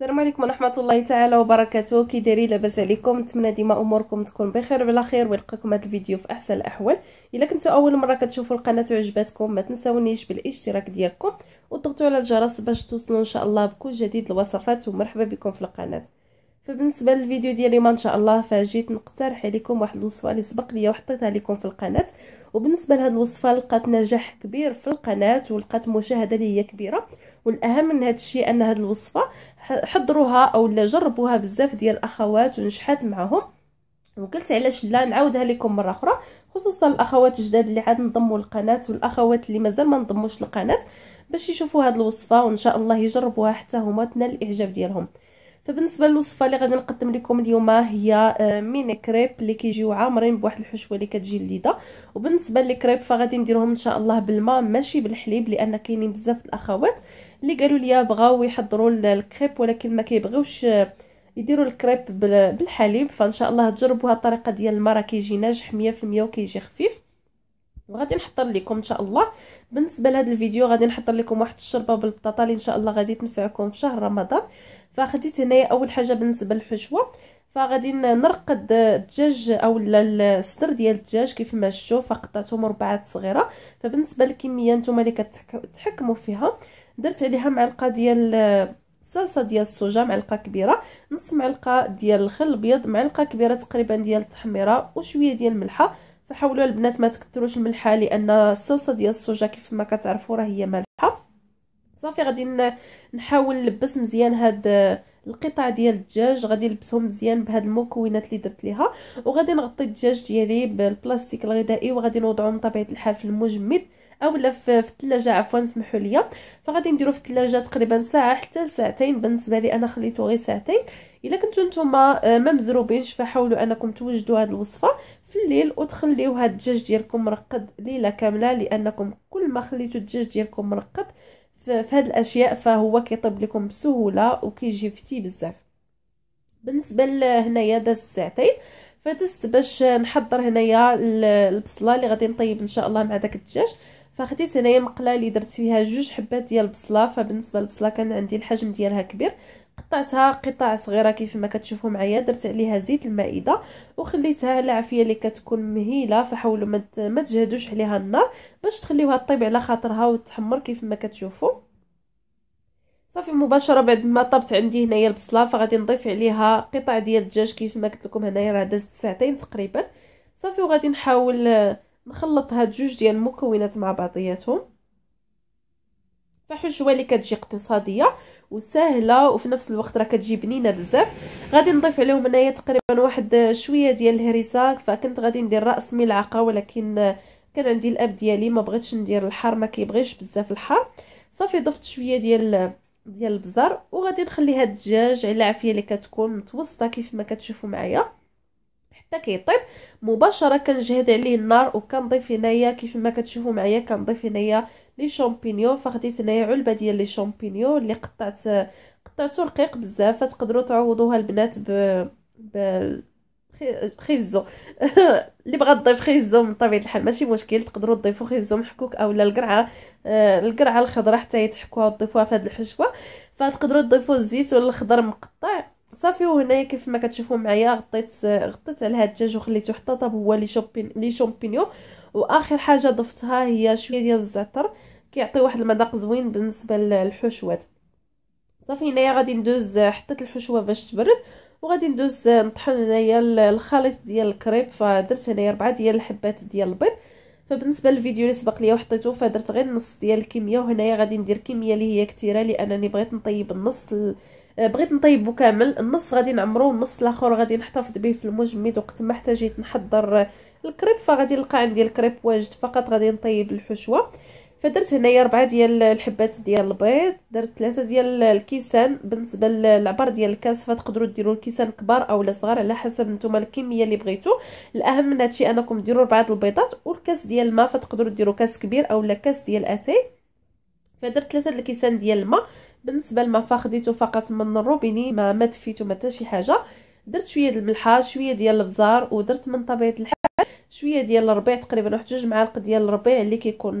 السلام عليكم ورحمه الله تعالى وبركاته كي دايرين لاباس عليكم نتمنى ديما اموركم تكون بخير وعلى خير ويلقاكم هذا الفيديو في احسن الاحوال الا كنتو اول مره كتشوفوا القناه وعجبتكم ما تنساونيش بالاشتراك ديالكم وتضغطوا على الجرس باش توصلوا ان شاء الله بكل جديد الوصفات ومرحبا بكم في القناه فبالنسبه للفيديو ديال اليوم ان شاء الله فجيت نقترح عليكم واحد الوصفه اللي سبق ليا وحطيتها لكم في القناه وبالنسبه لهاد الوصفه لقات نجاح كبير في القناه ولقات مشاهده اللي هي كبيره والاهم من هذا الشيء ان هاد الوصفه حضروها او لا جربوها بزاف ديال الاخوات ونجحت معهم وقلت علاش لا نعاودها لكم مره اخرى خصوصا الاخوات الجداد اللي عاد نضموا القناة والاخوات اللي مازال ما نضموش القناة باش يشوفوا هاد الوصفه وان شاء الله يجربوها حتى هما تنال الاعجاب ديالهم فبالنسبه للوصفه اللي غادي نقدم لكم اليوم هي آه، ميني كريب اللي كيجيو عامرين بواحد الحشوه اللي كتجي لذيذه وبالنسبه للكريب فغادي نديرهم ان شاء الله بالماء ماشي بالحليب لان كاينين بزاف الاخوات اللي قالوا لي بغاو يحضروا الكريب ولكن ما كيبغيوش آه، يديروا الكريب بالحليب فان شاء الله تجربوا هاد الطريقه ديال راه كيجي ناجح 100% وكيجي خفيف وغادي نحضر لكم ان شاء الله بالنسبه لهذا الفيديو غادي نحضر لكم واحد الشربه بالبطاطا اللي ان شاء الله غادي تنفعكم في شهر رمضان فخديت هنايا اول حاجه بالنسبه للحشوه فغادي نرقد الدجاج او الصدر ديال الدجاج كيف ما شفتوا فقطعته مربعات صغيره فبالنسبه للكميه نتوما اللي كتحكموا فيها درت عليها معلقه ديال الصلصه ديال الصوجا معلقه كبيره نص معلقه ديال الخل الابيض معلقه كبيره تقريبا ديال التحميره وشويه ديال الملحه فحاولوا البنات ما تكثروش الملحه لان الصلصه ديال الصوجا كيف ما كتعرفوا راه هي مالحه صافي غادي نحاول نلبس مزيان هاد آه، القطع ديال الدجاج غادي نلبسهم مزيان بهاد المكونات اللي درت ليها وغادي نغطي الدجاج ديالي بالبلاستيك الغذائي وغادي نوضعه من طبيعه الحال في المجمد اولا في الثلاجه عفوا سمحوا لي فغادي نديرو في الثلاجه تقريبا ساعه حتى لساعتين بالنسبه لي انا خليته غير ساعتين الا كنتو نتوما آه، ما مزروبينش فحاولوا انكم توجدوا هاد الوصفه في الليل وتخليو هاد الدجاج ديالكم مرقد ليله كامله لانكم كل ما خليتو الدجاج ديالكم مرقد في هاد الاشياء فهو كيطيب لكم بسهوله وكيجي فتي بزاف بالنسبه لهنايا دازت ساعتين فدست باش نحضر هنايا البصله اللي غادي نطيب ان شاء الله مع داك الدجاج فخديت هنايا مقله اللي درت فيها جوج حبات ديال البصله فبالنسبه للبصله كان عندي الحجم ديالها كبير قطعتها قطع صغيره كيف ما كتشوفوا معايا درت عليها زيت المائده وخليتها على العافيه اللي كتكون مهيله فحاولوا ما تجهدوش عليها النار باش تخليوها طيب على خاطرها وتحمر كيف ما كتشوفوا صافي مباشره بعد ما طابت عندي هنايا البصله فغادي نضيف عليها قطع ديال الدجاج كيف ما قلت لكم هنايا راه دازت ساعتين تقريبا صافي وغادي نحاول آه، نخلط هاد جوج ديال المكونات مع بعضياتهم فحشوه اللي كتجي اقتصاديه وسهله وفي نفس الوقت راه كتجي بنينه بزاف غادي نضيف عليهم هنايا تقريبا واحد شويه ديال الهريسه فكنت غادي ندير راس ملعقه ولكن كان عندي الاب ديالي ما بغيتش ندير الحار ما كيبغيش بزاف الحار صافي ضفت شويه ديال ديال البزار وغادي نخلي هاد الدجاج على العافيه اللي كتكون متوسطه كيف ما كتشوفوا معايا حتى كيطيب مباشره كنجهد عليه النار وكنضيف هنايا كيف ما كتشوفوا معايا كنضيف هنايا لي شامبينيون فخديت هنايا علبه ديال لي شامبينيون اللي قطعت قطعته رقيق بزاف فتقدروا تعوضوها البنات ب ب خيزو اللي بغا تضيف خيزو من طبيعه الحال ماشي مشكل تقدروا تضيفوا خيزو محكوك اولا القرعه آه، القرعه الخضراء حتى يتحكوها وتضيفوها في هذه الحشوه فتقدروا تضيفوا الزيت ولا الخضر مقطع صافي وهنايا كيف ما كتشوفوا معايا غطيت غطيت على هاد الدجاج وخليته حتى طاب هو لي شوبين لي شامبينيون واخر حاجه ضفتها هي شويه ديال الزعتر كيعطي واحد المذاق زوين بالنسبه للحشوات صافي هنايا غادي ندوز حطيت الحشوه باش تبرد وغادي ندوز نطحن هنايا الخليط ديال الكريب فدرت هنايا 4 ديال الحبات ديال البيض فبالنسبه للفيديو اللي سبق ليا وحطيته فدرت غير نص ديال الكميه وهنايا غادي ندير كميه اللي هي كثيره لانني بغيت نطيب النص أه، بغيت نطيبو كامل النص غادي نعمرو النص الاخر غادي نحتفظ به في المجمد وقت ما احتاجيت نحضر الكريب فغادي نلقى عندي الكريب واجد فقط غادي نطيب الحشوه فدرت هنايا ربعة ديال الحبات ديال البيض درت ثلاثة ديال الكيسان بالنسبة للعبر ديال الكاس فتقدروا ديروا الكيسان كبار او صغار على حسب نتوما الكمية اللي بغيتو الاهم من هادشي انكم ديروا ربعة البيضات والكاس ديال الماء فتقدروا ديروا كاس كبير او كاس ديال اتاي فدرت ثلاثة الكيسان ديال الماء بالنسبه لما خديته فقط من الروبيني ما ما دفيته ما شي حاجه درت شويه ديال الملحه شويه ديال البزار ودرت من طبيعه الحال شويه ديال الربيع تقريبا واحد جوج معالق ديال الربيع اللي كيكون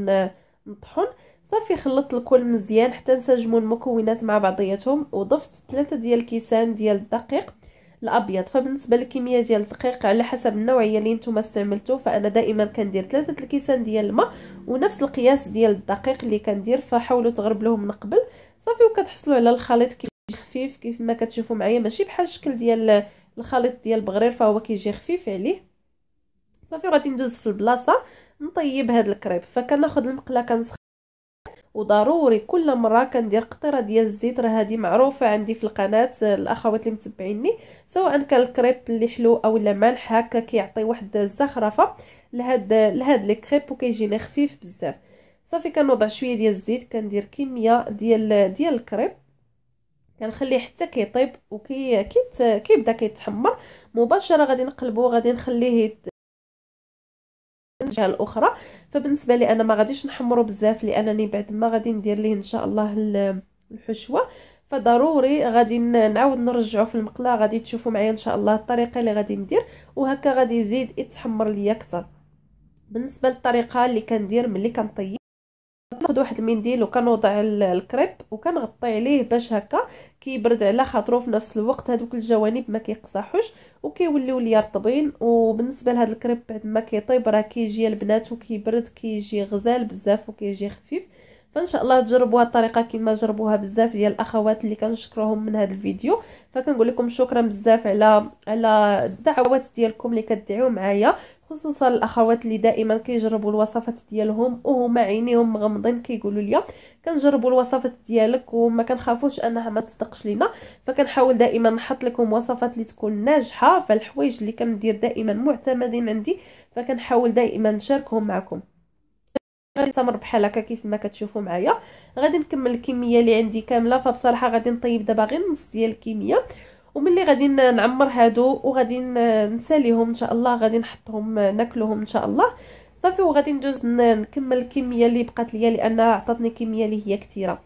مطحون آه، صافي خلطت الكل مزيان حتى نسجموا المكونات مع بعضياتهم وضفت ثلاثة ديال الكيسان ديال الدقيق الابيض فبالنسبه للكميه ديال الدقيق على حسب النوعيه اللي نتوما استعملتو فانا دائما كندير ثلاثه الكيسان ديال الماء ونفس القياس ديال الدقيق اللي كندير فحاولوا تغربلوه من قبل صافي وكتحصلوا على الخليط كيجي خفيف كيف ما كتشوفوا معايا ماشي بحال الشكل ديال الخليط ديال بغرير فهو كيجي خفيف عليه صافي وغادي ندوز في البلاصه نطيب هاد الكريب فكناخذ المقله كنسخن وضروري كل مره كندير قطره ديال الزيت راه هذه معروفه عندي في القناه الاخوات اللي متبعيني سواء كان الكريب اللي حلو او لا مالح هكا كيعطي واحد الزخرفه لهاد لهاد لي كريب وكيجينا خفيف بزاف صافي كنوضع شويه ديال الزيت كندير كميه ديال ديال الكريب كنخليه حتى كيطيب وكي كيت كيبدا كيتحمر مباشره غادي نقلبو غادي نخليه الجهه الاخرى فبالنسبه لي انا ما غاديش نحمرو بزاف لانني بعد ما غادي ندير ليه ان شاء الله الحشوه فضروري غادي نعاود نرجعو في المقله غادي تشوفوا معايا ان شاء الله الطريقه اللي غادي ندير وهكا غادي يزيد يتحمر ليا اكثر بالنسبه للطريقه اللي كندير ملي كنطيب ناخذ واحد المنديل وكنوضع الكريب وكنغطي عليه باش هكا كيبرد على خاطرو في نفس الوقت هذوك الجوانب ما كيقصحوش وكيوليو ليا رطبين وبالنسبه لهذا الكريب بعد ما كيطيب راه كيجي البنات وكيبرد كيجي غزال بزاف وكيجي خفيف فان شاء الله تجربوها الطريقه كما جربوها بزاف ديال الاخوات اللي كنشكرهم من هذا الفيديو فكنقول لكم شكرا بزاف على على الدعوات ديالكم اللي كدعيو معايا خصوصا الاخوات اللي دائما كيجربوا الوصفات ديالهم وهما عينيهم مغمضين كيقولوا لي كنجربوا الوصفات ديالك وما كنخافوش انها ما تصدقش لينا فكنحاول دائما نحط لكم وصفات اللي تكون ناجحه فالحوايج اللي كندير دائما معتمدين عندي فكنحاول دائما نشاركهم معكم غادي نستمر بحال هكا كيف ما كتشوفوا معايا غادي نكمل الكميه اللي عندي كامله فبصراحه غادي نطيب دابا غير نص ديال الكميه وملي غادي نعمر هادو وغادي نساليهم ان شاء الله غادي نحطهم ناكلهم ان شاء الله صافي وغادي ندوز نكمل الكميه اللي بقات ليا لان عطاتني كميه اللي هي كثيره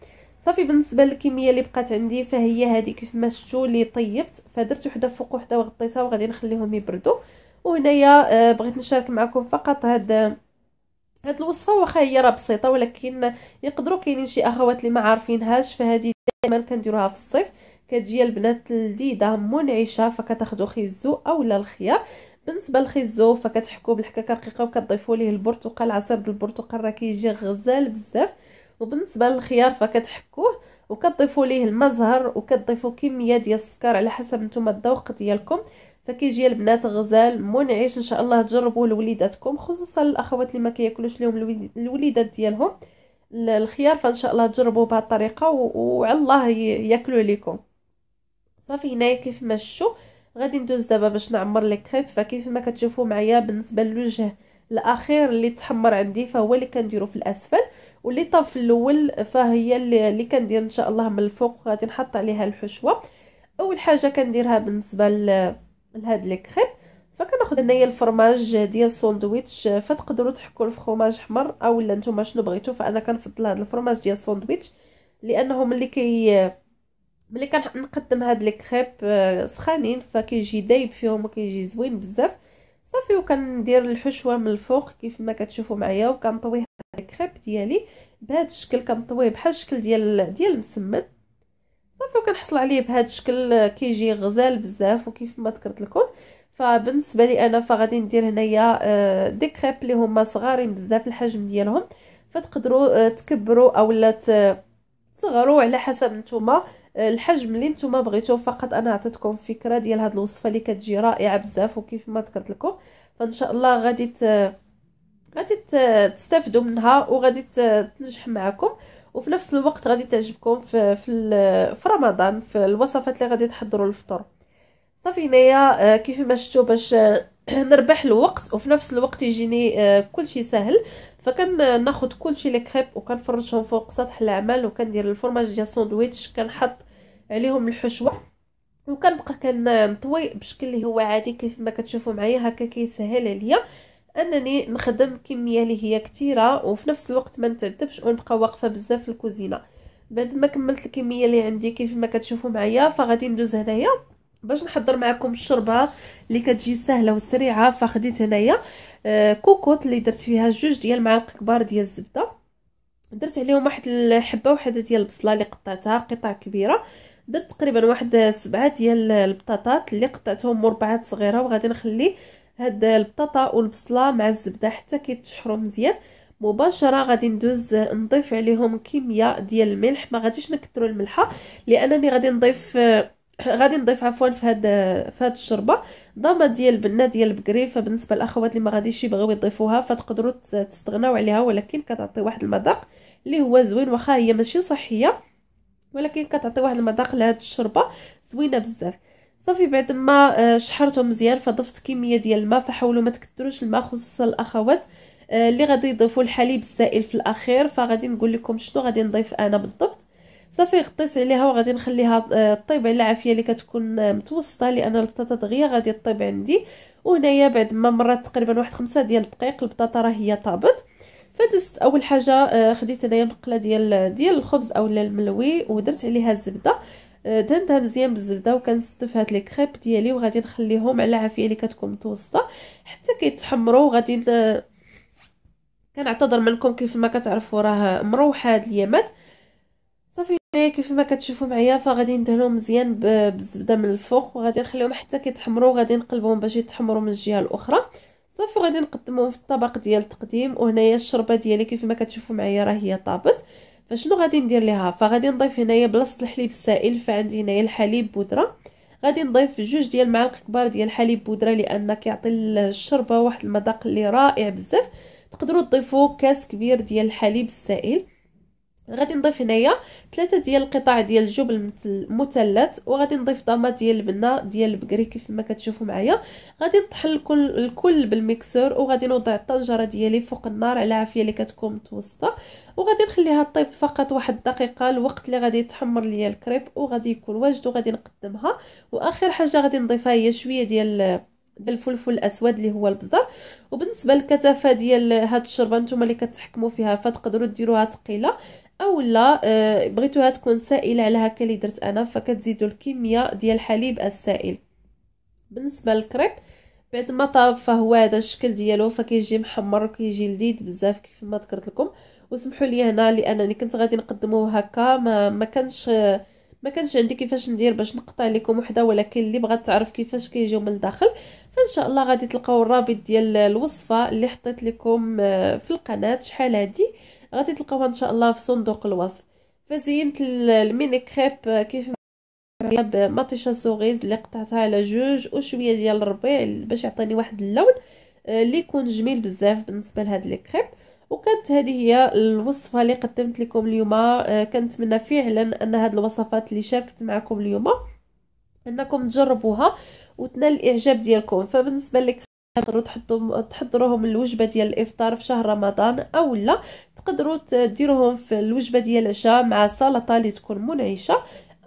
صافي بالنسبه للكميه اللي بقات عندي فهي هذه كيف ما شفتوا اللي طيبت فدرت وحده فوق وحده وغطيتها وغادي نخليهم يبردوا وهنايا آه، بغيت نشارك معكم فقط هاد هاد الوصفه واخا هي راه بسيطه ولكن يقدروا كاينين شي اخوات اللي ما عارفينهاش فهذه دائما كنديروها في الصيف كتجي البنات لذيذه منعشه فكتاخذوا خيزو اولا الخيار بالنسبه للخيزو فكتحكوا بالحكاكه رقيقه وكتضيفوا ليه البرتقال عصير ديال البرتقال راه كيجي غزال بزاف وبالنسبه للخيار فكتحكوه وكتضيفوا ليه المزهر وكتضيفوا كميه ديال السكر على حسب نتوما الذوق ديالكم فكيجي البنات غزال منعش ان شاء الله تجربوه لوليداتكم خصوصا الاخوات اللي ما كياكلوش الوليدات ديالهم الخيار فان شاء الله تجربوه بهذه الطريقه وعلى الله ياكلوا عليكم صافي هنايا كيف ما شفتوا غادي ندوز دابا باش نعمر لي كريب فكيف ما كتشوفوا معايا بالنسبه للوجه الاخير اللي تحمر عندي فهو اللي كنديرو في الاسفل واللي طاب في الاول فهي اللي كندير ان شاء الله من الفوق غادي نحط عليها الحشوه اول حاجه كنديرها بالنسبه لهاد لي كريب فكناخذ هنايا الفرماج ديال الساندويتش فتقدروا تحكوا الفرماج حمر اولا نتوما شنو بغيتو فانا كنفضل هاد الفرماج ديال الساندويتش لانه ملي كي ملي كنقدم هاد لي كريب آه، سخانين فكيجي دايب فيهم وكيجي زوين بزاف صافي وكندير الحشوه من الفوق كيف ما كتشوفوا معايا وكنطوي هاد الكريب ديالي بهاد الشكل كنطويه بحال الشكل ديال ديال المسمن صافي وكنحصل عليه بهاد الشكل آه، كيجي غزال بزاف وكيف ما ذكرت لكم فبالنسبه لي انا فغادي ندير هنايا آه، دي كريب اللي هما صغارين بزاف الحجم ديالهم فتقدروا تكبروا اولا تصغروا على حسب نتوما الحجم اللي نتوما بغيتوه فقط انا عطيتكم فكره ديال هاد الوصفه اللي كتجي رائعه بزاف وكيف ما ذكرت لكم فان شاء الله غادي ت... غادي تستافدوا منها وغادي تنجح معكم وفي نفس الوقت غادي تعجبكم في في, في رمضان في الوصفات اللي غادي تحضروا الفطور صافي هنايا آه، كيف ما شفتوا باش آه، نربح الوقت وفي نفس الوقت يجيني آه، كلشي سهل فكان ناخد كلشي لي كريب وكنفرشهم فوق سطح العمل وكندير الفرماج ديال الساندويتش كنحط عليهم الحشوه وكنبقى كنطوي بشكل اللي هو عادي كيف ما كتشوفوا معايا هكا كيسهل عليا انني نخدم كميه اللي هي كثيره وفي نفس الوقت ما نتعذبش ونبقى واقفه بزاف في الكوزينه بعد ما كملت الكميه اللي عندي كيف ما كتشوفوا معايا فغادي ندوز هنايا باش نحضر معكم الشربه اللي كتجي سهله وسريعه فخديت هنايا آه، كوكوط اللي درت فيها جوج ديال معالق كبار ديال الزبده درت عليهم واحد الحبه واحده ديال البصله اللي قطعتها قطع كبيره درت تقريبا واحد سبعة ديال البطاطات اللي قطعتهم مربعات صغيره وغادي نخلي هاد البطاطا والبصله مع الزبده حتى كيتشحروا مزيان مباشره غادي ندوز نضيف عليهم كميه ديال الملح ما غاديش نكثروا الملحه لانني غادي نضيف غادي نضيف عفوا في هاد في هاد الشوربه ضمة ديال البنة ديال البقري فبالنسبه للاخوات اللي ما غاديش يبغيو يضيفوها فتقدروا تستغناو عليها ولكن كتعطي واحد المذاق اللي هو زوين واخا هي ماشي صحيه ولكن كتعطي واحد المذاق لهاد الشربه زوينه بزاف صافي بعد ما آه، شحرته مزيان فضفت كميه ديال الماء فحاولوا ما تكثروش الماء خصوصا الاخوات آه، اللي غادي يضيفوا الحليب السائل في الاخير فغادي نقول لكم شنو غادي نضيف انا بالضبط صافي غطيت عليها وغادي نخليها آه، طيب على العافيه اللي كتكون آه، متوسطه لان البطاطا دغيا غادي طيب عندي وهنايا بعد ما مرات تقريبا واحد خمسة ديال الدقائق البطاطا راه هي طابت فدست اول حاجه آه، خديت هنايا المقله ديال ديال الخبز اولا الملوي ودرت عليها الزبده دهنتها مزيان بالزبده وكنستف هاد لي كريب ديالي وغادي نخليهم على العافيه اللي كتكون متوسطه حتى كيتحمروا وغادي كنعتذر منكم كيف ما كتعرفوا راه مروحه هاد اليامات إيه، كيف ما كتشوفوا معايا فغادي ندهنو مزيان بالزبده من الفوق وغادي نخليهم حتى كيتحمروا وغادي نقلبهم باش يتحمروا من الجهه الاخرى صافي غادي نقدمهم في الطبق ديال التقديم وهنايا الشربه ديالي كيف ما كتشوفوا معايا راه هي طابت فشنو غادي ندير ليها فغادي نضيف هنايا بلاصه الحليب السائل فعندي هنايا الحليب بودره غادي نضيف جوج ديال المعالق كبار ديال الحليب بودره لان كيعطي الشربه واحد المذاق اللي رائع بزاف تقدروا تضيفوا كاس كبير ديال الحليب السائل غادي نضيف هنايا ثلاثه ديال القطع ديال الجبن المثلث وغادي نضيف ضامه ديال البنه ديال البقري كيف ما كتشوفوا معايا غادي نطحن الكل الكل بالميكسور وغادي نوضع الطنجره ديالي فوق النار على عافيه اللي كتكون متوسطه وغادي نخليها طيب فقط واحد الدقيقه الوقت اللي غادي يتحمر ليا الكريب وغادي يكون واجد وغادي نقدمها واخر حاجه غادي نضيفها هي شويه ديال ديال الفلفل الاسود اللي هو البزار وبالنسبه للكثافه ديال هاد الشربه نتوما اللي كتحكموا فيها فتقدروا ديروها ثقيله اولا آه، بغيتوها تكون سائله على هكا اللي درت انا فكتزيدوا الكميه ديال الحليب السائل بالنسبه للكريب بعد ما طاب فهو هذا الشكل ديالو فكيجي محمر وكيجي لذيذ بزاف كيف ما ذكرت لكم وسمحوا لي هنا لانني كنت غادي نقدمه هكا ما ما كانش ما كانش عندي كيفاش ندير باش نقطع لكم وحده ولكن اللي بغات تعرف كيفاش كيجيو من الداخل فان شاء الله غادي تلقاو الرابط ديال الوصفه اللي حطيت لكم آه، في القناه شحال هذه غادي تلقاوها ان شاء الله في صندوق الوصف فزينت الميني كريب كيف بمطيشه سوغيز اللي قطعتها على جوج وشويه ديال الربيع باش يعطيني واحد اللون آه، اللي يكون جميل بزاف بالنسبه لهاد لي كريب وكانت هذه هي الوصفه اللي قدمت لكم اليوم آه، كنتمنى فعلا ان هاد الوصفات اللي شاركت معكم اليوم انكم تجربوها وتنال الاعجاب ديالكم فبالنسبه لك تقدروا تحطوا تحضروهم الوجبه ديال الافطار في شهر رمضان او لا تقدروا تديروهم في الوجبه ديال العشاء مع سلطه اللي تكون منعشه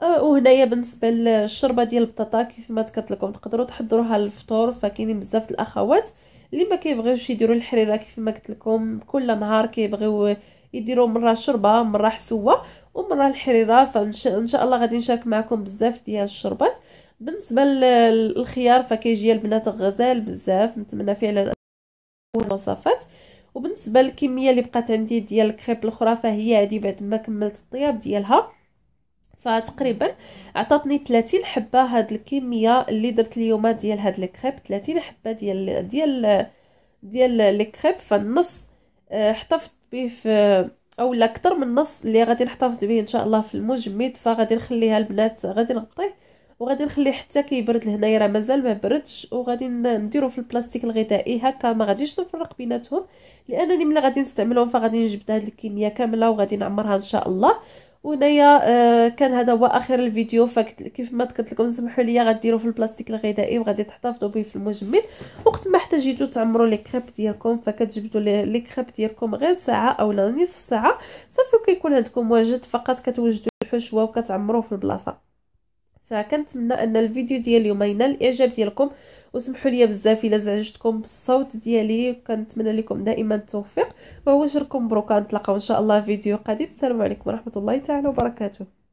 أه، وهنايا بالنسبه للشربه ديال البطاطا كيف ما ذكرت لكم تقدروا تحضروها للفطور فكاينين بزاف الاخوات اللي ما كيبغيوش يديروا الحريره كيف ما قلت لكم كل نهار كيبغيو يديروا مره شربه مره حسوه ومره الحريره فان شاء الله غادي نشارك معكم بزاف ديال الشربات بالنسبه للخيار فكيجي البنات غزال بزاف نتمنى فعلا المواصفات وبالنسبه للكميه اللي بقات عندي ديال الكريب الاخرى فهي هذه بعد ما كملت الطياب ديالها فتقريبا عطاتني 30 حبه هاد الكميه اللي درت اليوم ديال هاد الكريب 30 حبه ديال ديال ديال الكريب فالنص آه، احتفظت به في اولا اكثر من النص اللي غادي نحتفظ به ان شاء الله في المجمد فغادي نخليها البنات غادي نغطيه وغادي نخليه حتى كيبرد لهنايا راه مازال ما بردش وغادي نديرو في البلاستيك الغذائي هكا ما غاديش نفرق بيناتهم لانني ملي غادي نستعملهم فغادي نجبد هاد الكميه كامله وغادي نعمرها ان شاء الله وهنايا آه، كان هذا هو اخر الفيديو فكيف ما قلت لكم سمحوا لي غديروا في البلاستيك الغذائي وغادي تحتفظوا به في المجمد وقت ما احتاجيتو تعمروا لي كريب ديالكم فكتجبدوا لي كريب ديالكم غير ساعه اولا نصف ساعه صافي كيكون عندكم واجد فقط كتوجدوا الحشوه وكتعمروه في البلاصه فكنتمنى ان الفيديو ديال اليوم ينال الاعجاب ديالكم وسمحوا لي بزاف الا زعجتكم بالصوت ديالي كنتمنى لكم دائما التوفيق وهو جركم بروكا نتلاقاو ان شاء الله فيديو قادم السلام عليكم ورحمه الله تعالى وبركاته